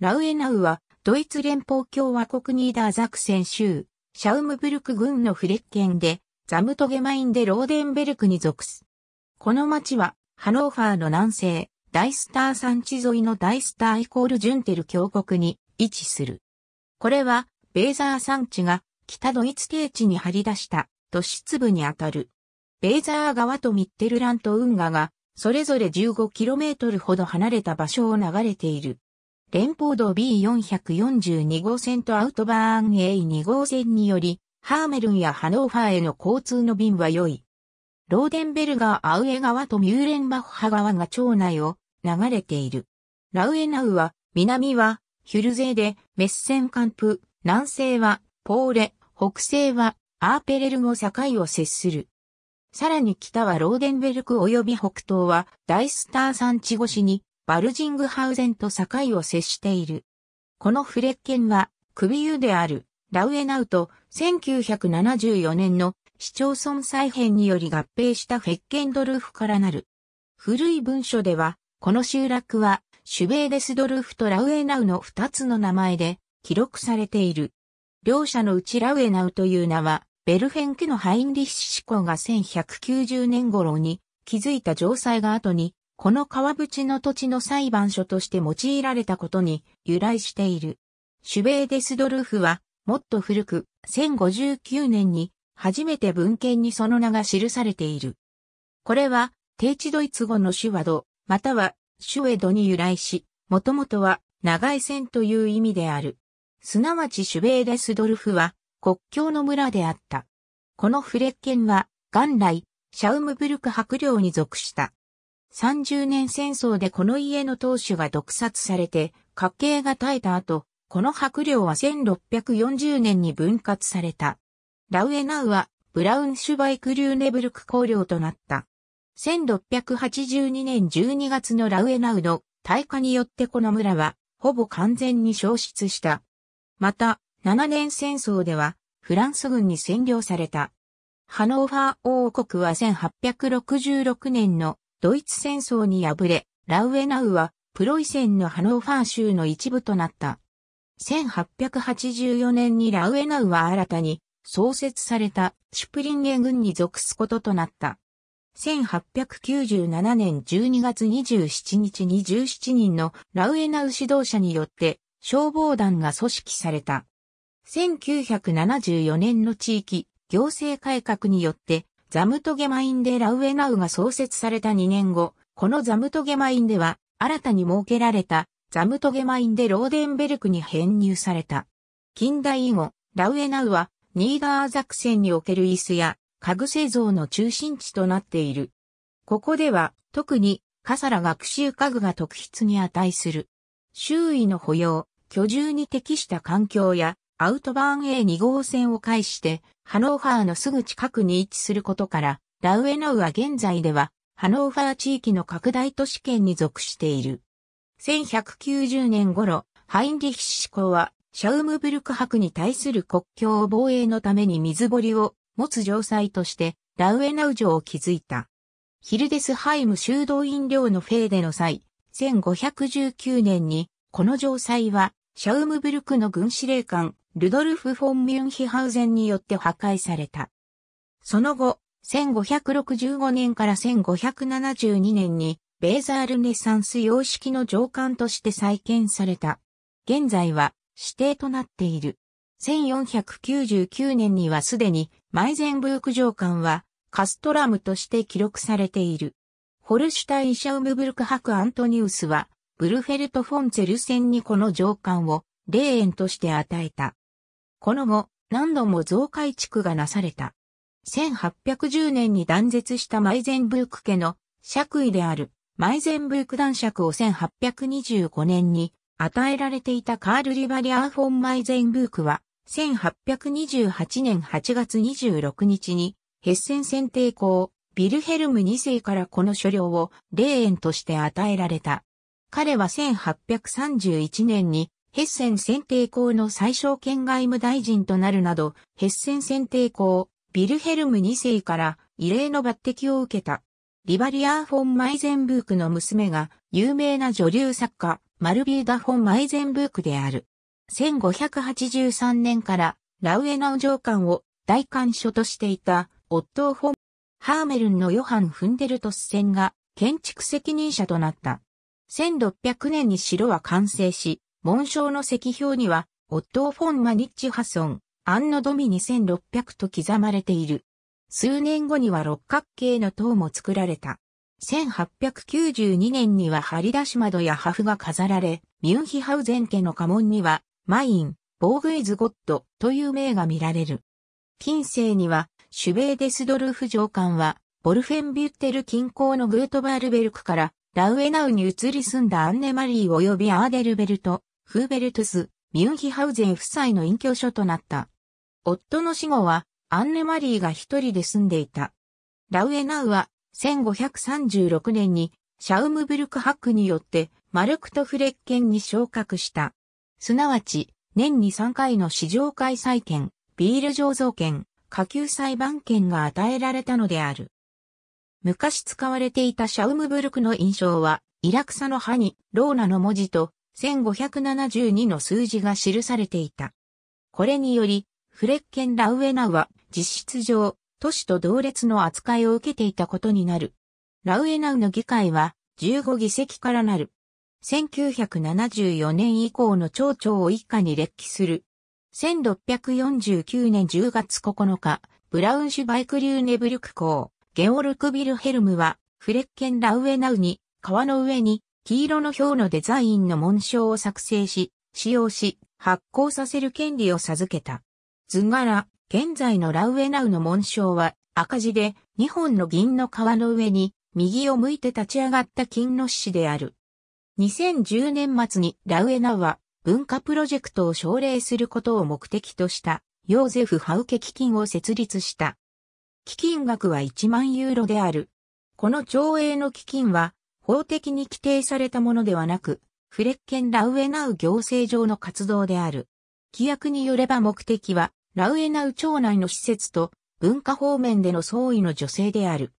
ラウエナウは、ドイツ連邦共和国ニーダーザクセン州、シャウムブルク郡のフレッケンで、ザムトゲマインでローデンベルクに属す。この町は、ハノーファーの南西、大スター山地沿いの大スターイコールジュンテル峡谷に位置する。これは、ベーザー山地が北ドイツ低地に張り出した都市粒にあたる。ベーザー川とミッテルラント運河が、それぞれ 15km ほど離れた場所を流れている。連邦道 B442 号線とアウトバーン A2 号線により、ハーメルンやハノーファーへの交通の便は良い。ローデンベルガー・アウエ川とミューレンバッハ川が町内を流れている。ラウエナウは、南はヒュルゼーでメッセンカンプ、南西はポーレ、北西はアーペレルゴ境を接する。さらに北はローデンベルク及び北東は大スター山地越しにバルジングハウゼンと境を接している。このフレッケンは、クビユである、ラウエナウと1974年の市町村再編により合併したフェッケンドルフからなる。古い文書では、この集落は、シュベーデスドルフとラウエナウの二つの名前で記録されている。両者のうちラウエナウという名は、ベルフェン家のハインリッシュ向が1190年頃に築いた城塞が後にこの川淵の土地の裁判所として用いられたことに由来している。シュベーデスドルフは、もっと古く、1059年に、初めて文献にその名が記されている。これは、低地ドイツ語のシュワド、または、シュエドに由来し、もともとは、長い線という意味である。すなわちシュベーデスドルフは、国境の村であった。このフレッケンは、元来、シャウムブルク伯領に属した。30年戦争でこの家の当主が毒殺されて、家計が絶えた後、この白領は1640年に分割された。ラウエナウは、ブラウンシュバイク・リューネブルク公領となった。1682年12月のラウエナウの大火によってこの村は、ほぼ完全に消失した。また、7年戦争では、フランス軍に占領された。ハノーファー王国は1866年のドイツ戦争に敗れ、ラウエナウはプロイセンのハノーファー州の一部となった。1884年にラウエナウは新たに創設されたシュプリンゲ軍に属すこととなった。1897年12月27日に17人のラウエナウ指導者によって消防団が組織された。1974年の地域行政改革によってザムトゲマインでラウエナウが創設された2年後、このザムトゲマインでは、新たに設けられたザムトゲマインでローデンベルクに編入された。近代以後、ラウエナウは、ニーダーザクセンにおける椅子や、家具製造の中心地となっている。ここでは、特に、カサラ学習家具が特筆に値する。周囲の保養、居住に適した環境や、アウトバーン A2 号線を介して、ハノーファーのすぐ近くに位置することから、ラウエナウは現在では、ハノーファー地域の拡大都市圏に属している。1190年頃、ハインリヒシコは、シャウムブルク博に対する国境防衛のために水堀を持つ城塞として、ラウエナウ城を築いた。ヒルデスハイム修道院領のフェーデの際、1519年に、この城塞は、シャウムブルクの軍司令官、ルドルフ・フォン・ミュンヒハウゼンによって破壊された。その後、1565年から1572年に、ベーザールネサンス様式の上官として再建された。現在は指定となっている。1499年にはすでにマイゼンブーク上官はカストラムとして記録されている。ホルシュタインシャウムブルク博アントニウスはブルフェルト・フォンツェルセンにこの上官を霊園として与えた。この後、何度も増改築がなされた。1810年に断絶したマイゼンブーク家の爵位であるマイゼンブーク男爵を1825年に与えられていたカール・リバリアーフォン・マイゼンブークは1828年8月26日にヘッセン選定校ビルヘルム2世からこの所領を霊園として与えられた。彼は1831年にヘッセン選定校の最小県外務大臣となるなど、ヘッセン選定校、ビルヘルム2世から異例の抜擢を受けた。リバリアー・フォン・マイゼンブークの娘が有名な女流作家、マルビーダ・フォン・マイゼンブークである。1583年からラウエナウ上官を大官所としていたオットー・フォン・ハーメルンのヨハン・フンデルトス戦が建築責任者となった。1600年に城は完成し、紋章の石標には、オットー・フォン・マニッチ・ハソン、アンノ・ドミ2600と刻まれている。数年後には六角形の塔も作られた。1892年には張り出し窓や破風が飾られ、ミュンヒハウゼン家の家紋には、マイン、ボーグイズ・ゴッドという名が見られる。近世には、シュベーデスドルフ上官は、ボルフェンビュッテル近郊のグートバールベルクから、ラウエナウに移り住んだアンネマリー及びアーデルベルト、フーベルトゥス、ミュンヒハウゼン夫妻の隠居所となった。夫の死後は、アンネマリーが一人で住んでいた。ラウエナウは、1536年に、シャウムブルク伯によって、マルクトフレッケンに昇格した。すなわち、年に3回の市場開催権、ビール醸造権、下級裁判権が与えられたのである。昔使われていたシャウムブルクの印象は、イラクサの歯に、ローナの文字と、1572の数字が記されていた。これにより、フレッケンラウエナウは実質上、都市と同列の扱いを受けていたことになる。ラウエナウの議会は15議席からなる。1974年以降の町長を一家に列記する。1649年10月9日、ブラウンシュバイクリューネブリュク港、ゲオルクビルヘルムは、フレッケンラウエナウに、川の上に、黄色の表のデザインの紋章を作成し、使用し、発行させる権利を授けた。図柄、現在のラウエナウの紋章は赤字で2本の銀の皮の上に右を向いて立ち上がった金の獅子である。2010年末にラウエナウは文化プロジェクトを奨励することを目的としたヨーゼフ・ハウケ基金を設立した。基金額は1万ユーロである。この町営の基金は法的に規定されたものではなく、フレッケン・ラウエナウ行政上の活動である。規約によれば目的は、ラウエナウ町内の施設と文化方面での総意の助成である。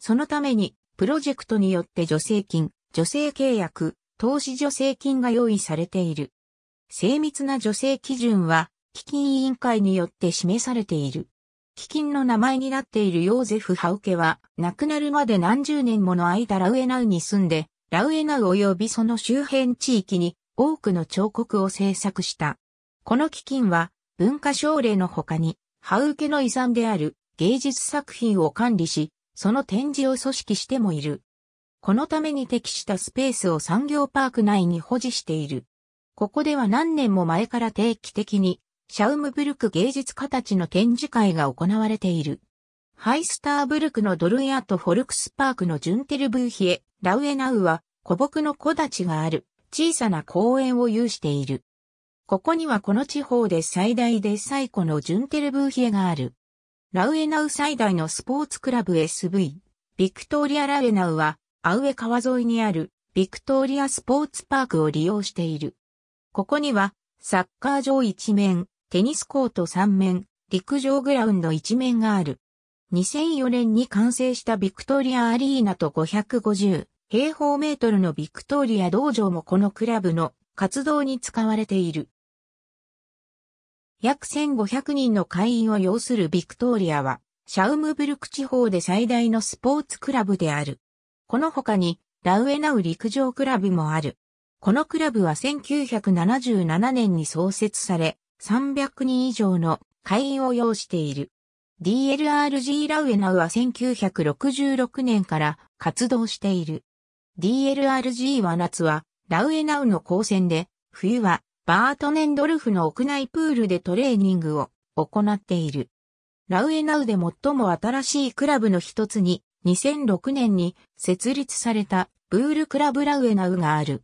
そのために、プロジェクトによって助成金、助成契約、投資助成金が用意されている。精密な助成基準は、基金委員会によって示されている。基金の名前になっているヨーゼフ・ハウケは、亡くなるまで何十年もの間ラウエナウに住んで、ラウエナウ及びその周辺地域に多くの彫刻を制作した。この基金は、文化奨励の他に、ハウケの遺産である芸術作品を管理し、その展示を組織してもいる。このために適したスペースを産業パーク内に保持している。ここでは何年も前から定期的にシャウムブルク芸術家たちの展示会が行われている。ハイスターブルクのドルエアとフォルクスパークのジュンテルブーヒエ、ラウエナウは古木の木立ちがある小さな公園を有している。ここにはこの地方で最大で最古のジュンテルブーヒエがある。ラウエナウ最大のスポーツクラブ SV、ビクトリア・ラウエナウは、アウエ川沿いにあるビクトリアスポーツパークを利用している。ここには、サッカー場一面、テニスコート3面、陸上グラウンド1面がある。2004年に完成したビクトリアアリーナと550平方メートルのビクトリア道場もこのクラブの活動に使われている。約1500人の会員を要するビクトリアは、シャウムブルク地方で最大のスポーツクラブである。この他に、ラウエナウ陸上クラブもある。このクラブは1977年に創設され、300人以上の会員を要している。DLRG ラウエナウは1966年から活動している。DLRG は夏はラウエナウの高専で、冬はバートネンドルフの屋内プールでトレーニングを行っている。ラウエナウで最も新しいクラブの一つに2006年に設立されたブールクラブラウエナウがある。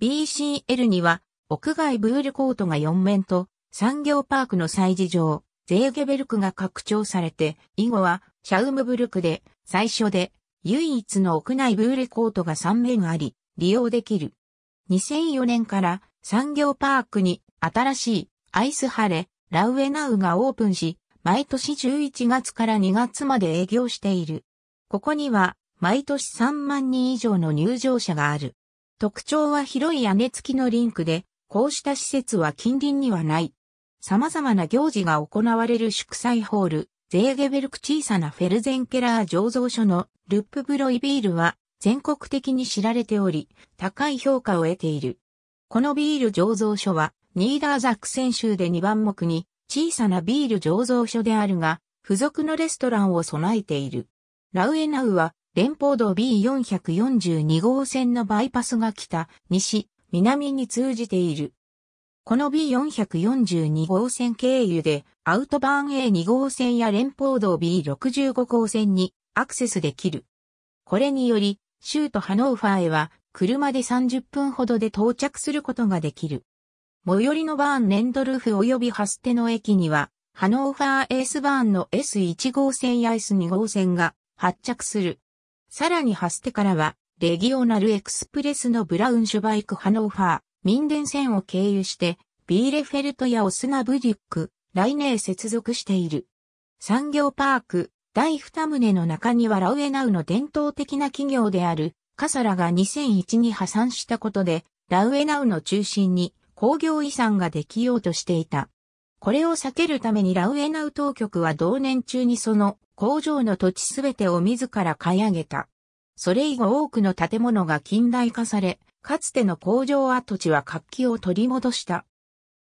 BCL には屋外ブールコートが4面と産業パークの祭事場、ゼーゲベルクが拡張されて、以後はシャウムブルクで最初で唯一の屋内ブーレコートが3面あり、利用できる。2004年から産業パークに新しいアイスハレ、ラウエナウがオープンし、毎年11月から2月まで営業している。ここには毎年3万人以上の入場者がある。特徴は広い屋根付きのリンクで、こうした施設は近隣にはない。様々な行事が行われる祝祭ホール、ゼーゲベルク小さなフェルゼンケラー醸造所のルップブロイビールは全国的に知られており、高い評価を得ている。このビール醸造所は、ニーダーザクセン州で2番目に小さなビール醸造所であるが、付属のレストランを備えている。ラウエナウは、連邦道 B442 号線のバイパスが北、西、南に通じている。この B442 号線経由でアウトバーン A2 号線や連邦道 B65 号線にアクセスできる。これにより、州都ハノーファーへは車で30分ほどで到着することができる。最寄りのバーンネンドルフ及びハステの駅には、ハノーファーエースバーンの S1 号線や S2 号線が発着する。さらにハステからは、レギオナルエクスプレスのブラウンシュバイクハノーファー、民電線を経由して、ビーレフェルトやオスナブリュック、ライネー接続している。産業パーク、第二棟の中にはラウエナウの伝統的な企業である、カサラが2001に破産したことで、ラウエナウの中心に工業遺産ができようとしていた。これを避けるためにラウエナウ当局は同年中にその工場の土地すべてを自ら買い上げた。それ以後多くの建物が近代化され、かつての工場跡地は活気を取り戻した。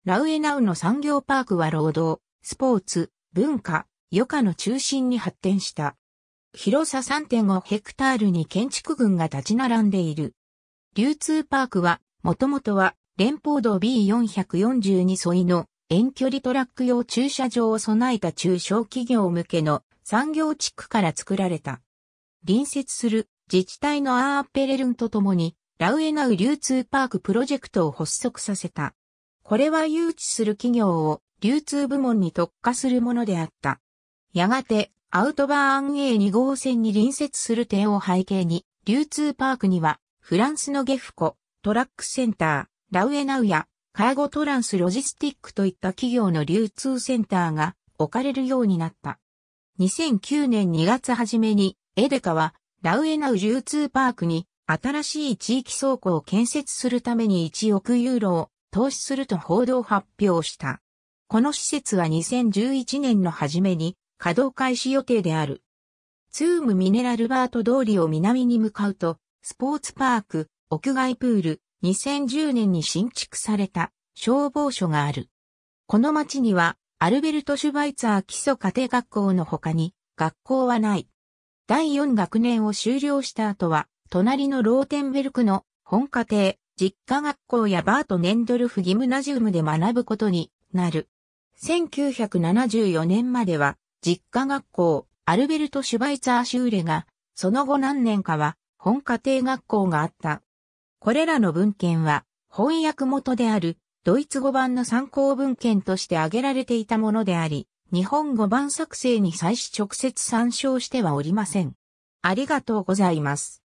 ラウエナウの産業パークは労働、スポーツ、文化、余暇の中心に発展した。広さ3.5ヘクタールに建築群が立ち並んでいる。流通パークは、もともとは連邦道 B442 沿いの遠距離トラック用駐車場を備えた中小企業向けの産業地区から作られた。隣接する自治体のアーペレルンとともにラウエナウ流通パークプロジェクトを発足させた。これは誘致する企業を流通部門に特化するものであった。やがて、アウトバーン A2 号線に隣接する点を背景に、流通パークには、フランスのゲフコ、トラックセンター、ラウエナウや、カーゴトランスロジスティックといった企業の流通センターが置かれるようになった。2009年2月初めに、エデカは、ラウエナウ流通パークに新しい地域倉庫を建設するために1億ユーロを投資すると報道発表した。この施設は2011年の初めに稼働開始予定である。ツームミネラルバート通りを南に向かうと、スポーツパーク、屋外プール、2010年に新築された消防署がある。この町にはアルベルト・シュバイツァー基礎家庭学校の他に学校はない。第4学年を修了した後は隣のローテンベルクの本家庭、実家学校やバート・ネンドルフ・ギムナジウムで学ぶことになる。1974年までは、実家学校、アルベルト・シュバイツァー・シューレが、その後何年かは、本家庭学校があった。これらの文献は、翻訳元である、ドイツ語版の参考文献として挙げられていたものであり、日本語版作成に際し直接参照してはおりません。ありがとうございます。